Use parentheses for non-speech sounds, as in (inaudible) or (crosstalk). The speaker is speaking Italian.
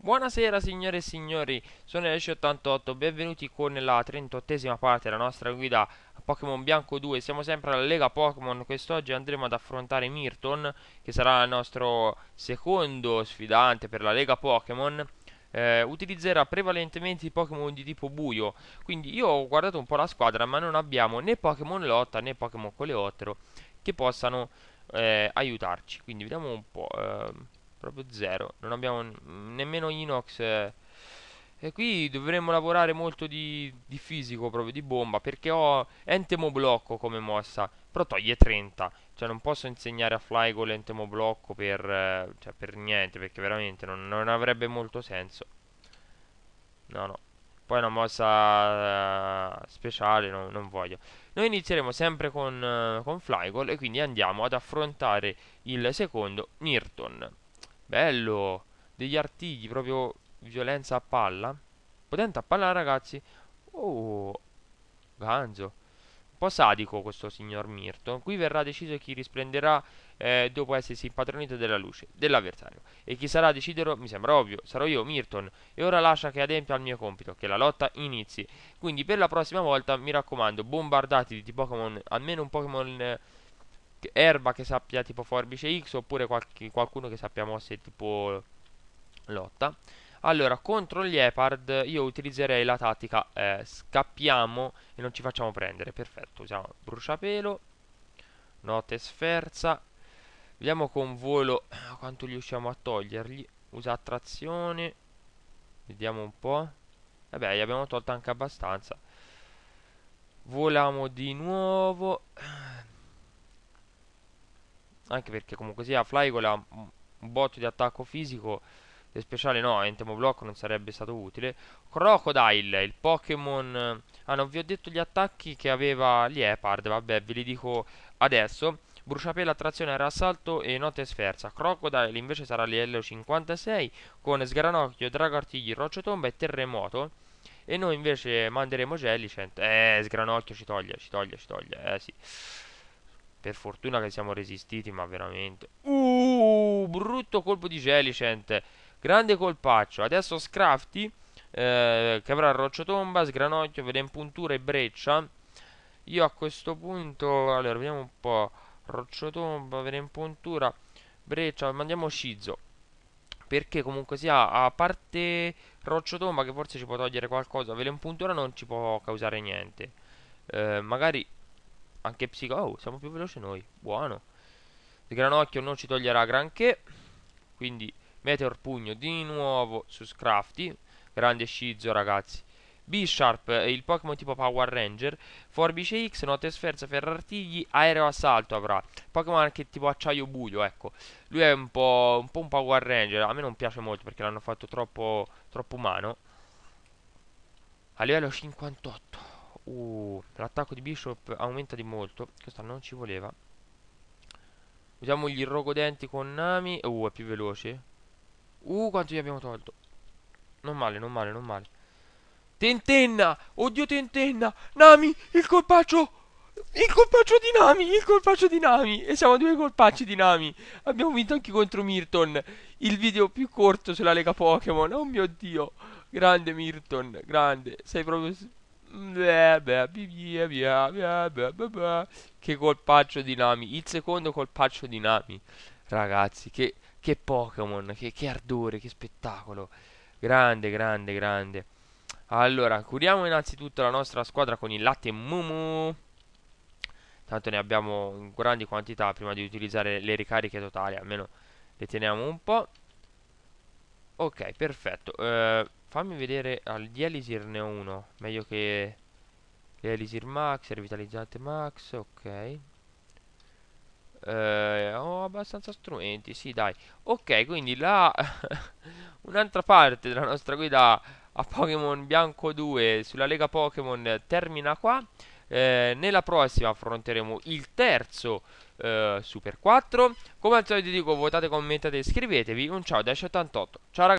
Buonasera signore e signori, sono Elesci88, benvenuti con la 38esima parte della nostra guida Pokémon Bianco 2 Siamo sempre alla Lega Pokémon, quest'oggi andremo ad affrontare Myrton Che sarà il nostro secondo sfidante per la Lega Pokémon eh, Utilizzerà prevalentemente i Pokémon di tipo buio Quindi io ho guardato un po' la squadra ma non abbiamo né Pokémon Lotta né Pokémon Coleottero Che possano eh, aiutarci Quindi vediamo un po'... Eh proprio zero non abbiamo nemmeno inox eh. e qui dovremmo lavorare molto di, di, fisico proprio di bomba perché ho entemo blocco come mossa però toglie 30 cioè non posso insegnare a fly con l'entemo blocco per, eh, cioè, per niente perché veramente non, non avrebbe molto senso no no poi una mossa uh, speciale, no, non voglio. Noi inizieremo sempre con, uh, con Flygol e quindi andiamo ad affrontare il secondo Nirton. Bello! Degli artigli, proprio violenza a palla. Potente a palla, ragazzi. Oh, ganzo. Un po' sadico questo signor Mirto. Qui verrà deciso chi risplenderà eh, dopo essersi impadronito della luce dell'avversario. E chi sarà a deciderlo mi sembra ovvio, sarò io Mirton. E ora lascia che adempia al mio compito, che la lotta inizi. Quindi per la prossima volta mi raccomando, bombardati di Pokémon, almeno un Pokémon... Eh, erba che sappia tipo forbice X oppure qualche, qualcuno che sappia mosse tipo lotta. Allora, contro gli Epard io utilizzerei la tattica eh, scappiamo e non ci facciamo prendere. Perfetto, usiamo bruciapelo, notte sferza. Vediamo con volo ah, quanto riusciamo a togliergli. Usa attrazione. Vediamo un po'. Vabbè, gli abbiamo tolto anche abbastanza. Voliamo di nuovo anche perché comunque sia Flygol ha un botto di attacco fisico e speciale no, Entemo Block non sarebbe stato utile. Crocodile, il Pokémon... Ah, non vi ho detto gli attacchi che aveva Liepard, vabbè, ve li dico adesso. Bruciapela, attrazione, rassalto e notte sferza. Crocodile invece sarà livello 56 con Sgranocchio, Drago Artigli, Rocciotomba e Terremoto. E noi invece manderemo Jelly Eh, Sgranocchio ci toglie, ci toglie, ci toglie, eh sì. Per fortuna che siamo resistiti, ma veramente... Uh, brutto colpo di Gelicent. Grande colpaccio. Adesso Scrafty, eh, che avrà Rocciotomba, Sgranocchio, Vedenpuntura e Breccia. Io a questo punto... Allora, vediamo un po'. Rocciotomba, Vedenpuntura, Breccia. Mandiamo Scizzo. Perché comunque sia, a parte Rocciotomba, che forse ci può togliere qualcosa, Vedenpuntura non ci può causare niente. Eh, magari anche psico... Oh, siamo più veloci noi. Buono. Il granocchio non ci toglierà granché. Quindi Meteor Pugno di nuovo su Scrafty. Grande scizo, ragazzi. B-Sharp è il Pokémon tipo Power Ranger. Forbice X, Notte Sferza, Ferrartigli, Aereo Assalto avrà. Pokémon anche tipo Acciaio Buio, ecco. Lui è un po', un po' un Power Ranger. A me non piace molto perché l'hanno fatto troppo, troppo umano. A livello 58. Uh, l'attacco di Bishop aumenta di molto. Questa non ci voleva. Usiamo gli rogodenti con Nami. Uh, è più veloce. Uh, quanto gli abbiamo tolto. Non male, non male, non male. Tentenna! Oddio Tentenna! Nami, il colpaccio! Il colpaccio di Nami, il colpaccio di Nami E siamo due colpacci di Nami Abbiamo vinto anche contro Mirton Il video più corto sulla Lega Pokémon Oh mio Dio Grande Mirton, grande Sei proprio che colpaccio di Nami. Il secondo colpaccio di Nami. Ragazzi, che, che Pokémon. Che, che, ardore, che spettacolo. Grande, grande, grande. Allora, curiamo innanzitutto la nostra squadra con il latte Mumu. Tanto ne abbiamo in grandi quantità prima di utilizzare le ricariche totali. Almeno le teniamo un po'. Ok, perfetto. Eh... Fammi vedere al di Elisir ne ho uno Meglio che Elisir Max, revitalizzate Max Ok eh, Ho abbastanza strumenti Sì dai Ok quindi là (laughs) Un'altra parte della nostra guida a Pokémon Bianco 2 Sulla Lega Pokémon termina qua eh, nella prossima affronteremo il terzo eh, Super 4. Come al solito dico, votate, commentate, e iscrivetevi. Un ciao da 88. Ciao ragazzi.